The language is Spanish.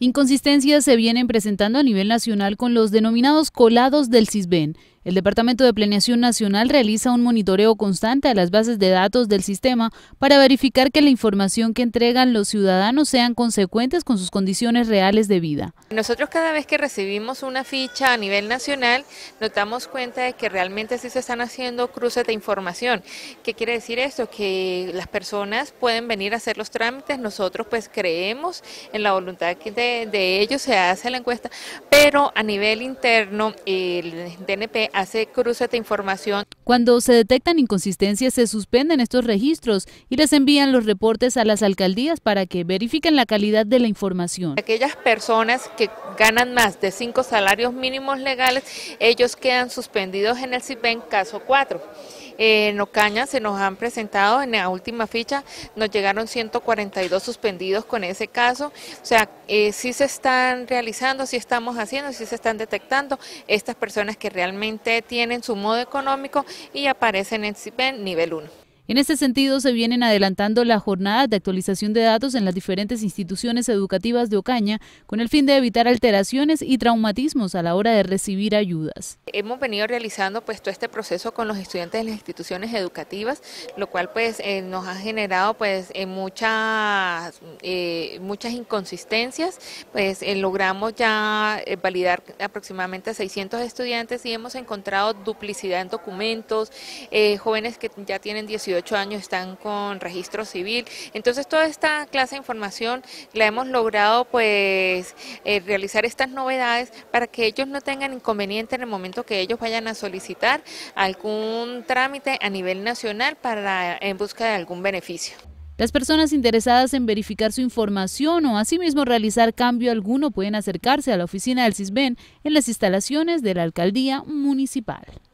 Inconsistencias se vienen presentando a nivel nacional con los denominados colados del CISBEN, el Departamento de Planeación Nacional realiza un monitoreo constante a las bases de datos del sistema para verificar que la información que entregan los ciudadanos sean consecuentes con sus condiciones reales de vida. Nosotros cada vez que recibimos una ficha a nivel nacional, nos damos cuenta de que realmente sí se están haciendo cruces de información. ¿Qué quiere decir esto? Que las personas pueden venir a hacer los trámites, nosotros pues creemos en la voluntad de, de ellos, se hace la encuesta, pero a nivel interno el DNP hace cruces de información. Cuando se detectan inconsistencias, se suspenden estos registros y les envían los reportes a las alcaldías para que verifiquen la calidad de la información. Aquellas personas que ganan más de cinco salarios mínimos legales, ellos quedan suspendidos en el CIPEN caso 4 en Ocaña se nos han presentado en la última ficha, nos llegaron 142 suspendidos con ese caso, o sea, eh, sí se están realizando, sí estamos haciendo, sí se están detectando estas personas que realmente tienen su modo económico y aparecen en nivel 1. En este sentido, se vienen adelantando las jornadas de actualización de datos en las diferentes instituciones educativas de Ocaña con el fin de evitar alteraciones y traumatismos a la hora de recibir ayudas. Hemos venido realizando pues todo este proceso con los estudiantes de las instituciones educativas, lo cual pues eh, nos ha generado pues eh, muchas, eh, muchas inconsistencias, pues logramos ya validar aproximadamente 600 estudiantes y hemos encontrado duplicidad en documentos, jóvenes que ya tienen 18 años están con registro civil. Entonces toda esta clase de información la hemos logrado pues eh, realizar estas novedades para que ellos no tengan inconveniente en el momento que ellos vayan a solicitar algún trámite a nivel nacional para en busca de algún beneficio. Las personas interesadas en verificar su información o asimismo realizar cambio alguno pueden acercarse a la oficina del CISBEN en las instalaciones de la Alcaldía Municipal.